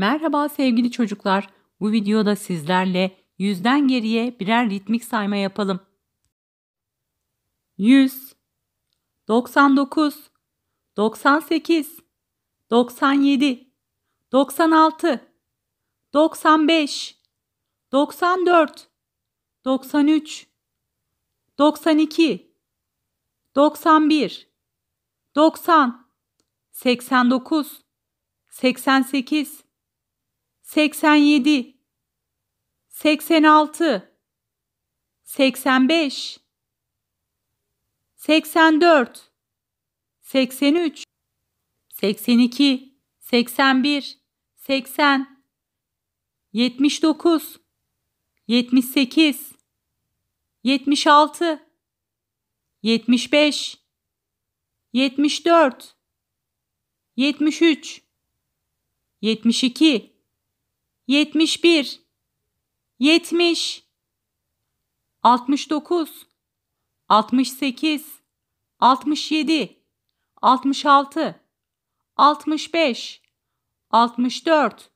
Merhaba sevgili çocuklar. Bu videoda sizlerle yüzden geriye birer ritmik sayma yapalım. 100 99 98 97 96 95 94 93 92 91 90 89 88 87 86 85 84 83 82 81 80 79 78 76 75 74 73 72 71 70 69 68 67 66 65 64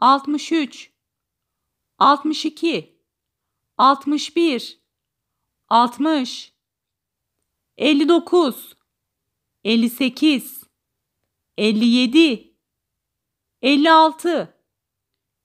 63 62 61 60 59 58 57 56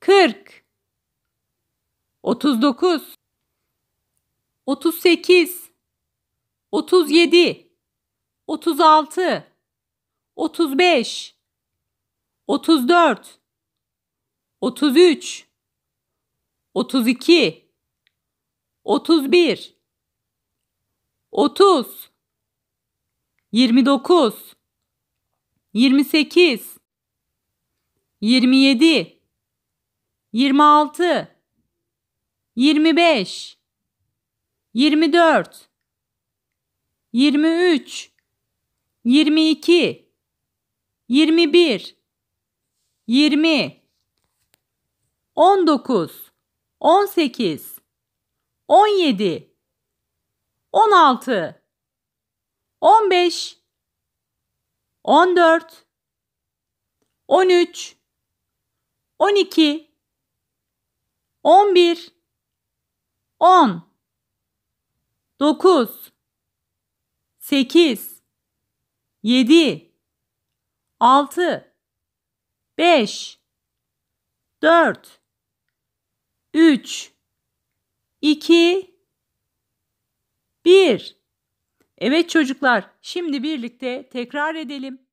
kırk, otuz dokuz, otuz sekiz, otuz yedi, otuz altı, otuz beş, otuz dört, otuz üç, otuz iki, otuz bir, otuz, yirmi dokuz, yirmi sekiz, yirmi yedi 26 25 24 23 22 21 20 19 18 17 16 15 14 13 12 on bir, on, dokuz, sekiz, yedi, altı, beş, dört, üç, iki, bir. Evet çocuklar, şimdi birlikte tekrar edelim.